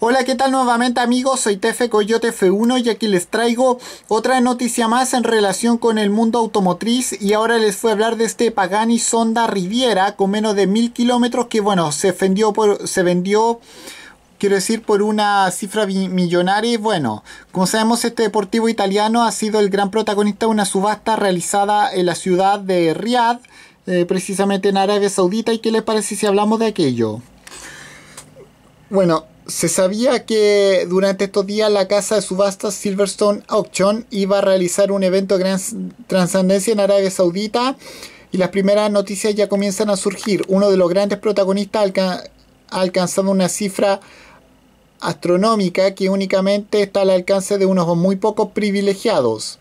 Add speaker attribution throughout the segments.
Speaker 1: Hola, ¿qué tal nuevamente amigos? Soy Tefe Coyote F1 y aquí les traigo otra noticia más en relación con el mundo automotriz y ahora les voy a hablar de este Pagani Sonda Riviera con menos de mil kilómetros que bueno, se vendió por, quiero decir, por una cifra millonaria. Y bueno, como sabemos, este deportivo italiano ha sido el gran protagonista de una subasta realizada en la ciudad de Riyadh, eh, precisamente en Arabia Saudita. ¿Y qué les parece si hablamos de aquello? Bueno, se sabía que durante estos días la casa de subastas Silverstone Auction iba a realizar un evento de gran trascendencia en Arabia Saudita y las primeras noticias ya comienzan a surgir. Uno de los grandes protagonistas ha alcanzado una cifra astronómica que únicamente está al alcance de unos muy pocos privilegiados.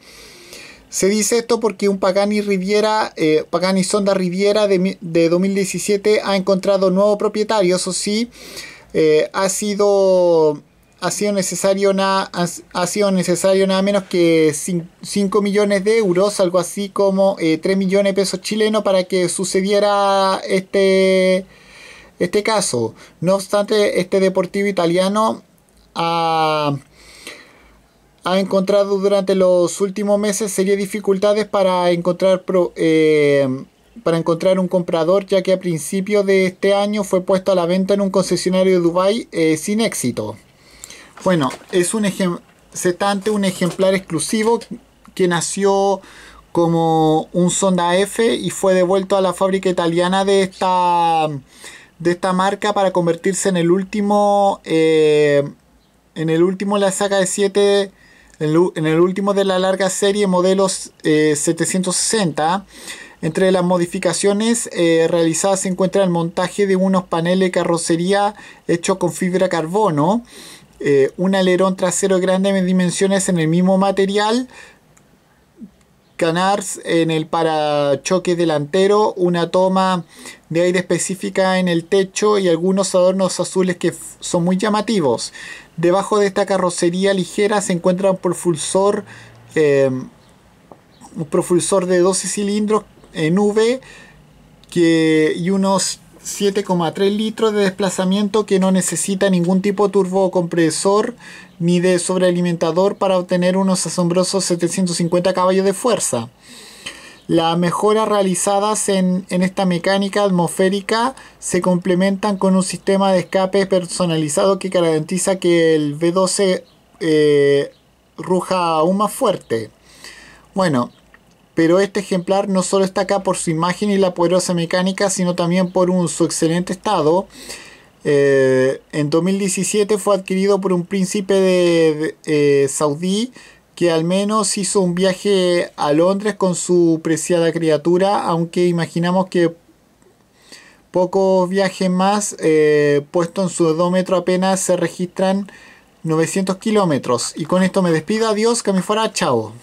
Speaker 1: Se dice esto porque un Pagani Riviera, eh, Pagani Sonda Riviera de, de 2017 ha encontrado nuevo propietario, eso sí eh, ha sido ha sido necesario nada sido necesario nada menos que 5 millones de euros, algo así como 3 eh, millones de pesos chilenos para que sucediera este este caso. No obstante, este deportivo italiano ha, encontrado durante los últimos meses serias dificultades para encontrar eh, para encontrar un comprador, ya que a principios de este año fue puesto a la venta en un concesionario de Dubai eh, sin éxito. Bueno, es un se un ejemplar exclusivo que nació como un Sonda F y fue devuelto a la fábrica italiana de esta, de esta marca para convertirse en el último eh, en el último la saga de 7 en el último de la larga serie modelos 760 eh, entre las modificaciones eh, realizadas se encuentra el montaje de unos paneles de carrocería hechos con fibra carbono, eh, un alerón trasero grande de dimensiones en el mismo material, Canards en el parachoque delantero, una toma de aire específica en el techo y algunos adornos azules que son muy llamativos. Debajo de esta carrocería ligera se encuentra un propulsor, eh, un propulsor de 12 cilindros en V que, y unos 7,3 litros de desplazamiento que no necesita ningún tipo de turbocompresor ni de sobrealimentador para obtener unos asombrosos 750 caballos de fuerza. Las mejoras realizadas en, esta mecánica atmosférica se complementan con un sistema de escape personalizado que garantiza que el V12 eh, ruja aún más fuerte. Bueno, pero este ejemplar no solo está acá por su imagen y la poderosa mecánica, sino también por su excelente estado. Eh, en 2017 fue adquirido por un príncipe de, eh, saudí que al menos hizo un viaje a Londres con su preciada criatura, aunque imaginamos que pocos viajes más, eh, puesto en su odómetro apenas se registran 900 kilómetros. Y con esto me despido, adiós, que me fuera, chao.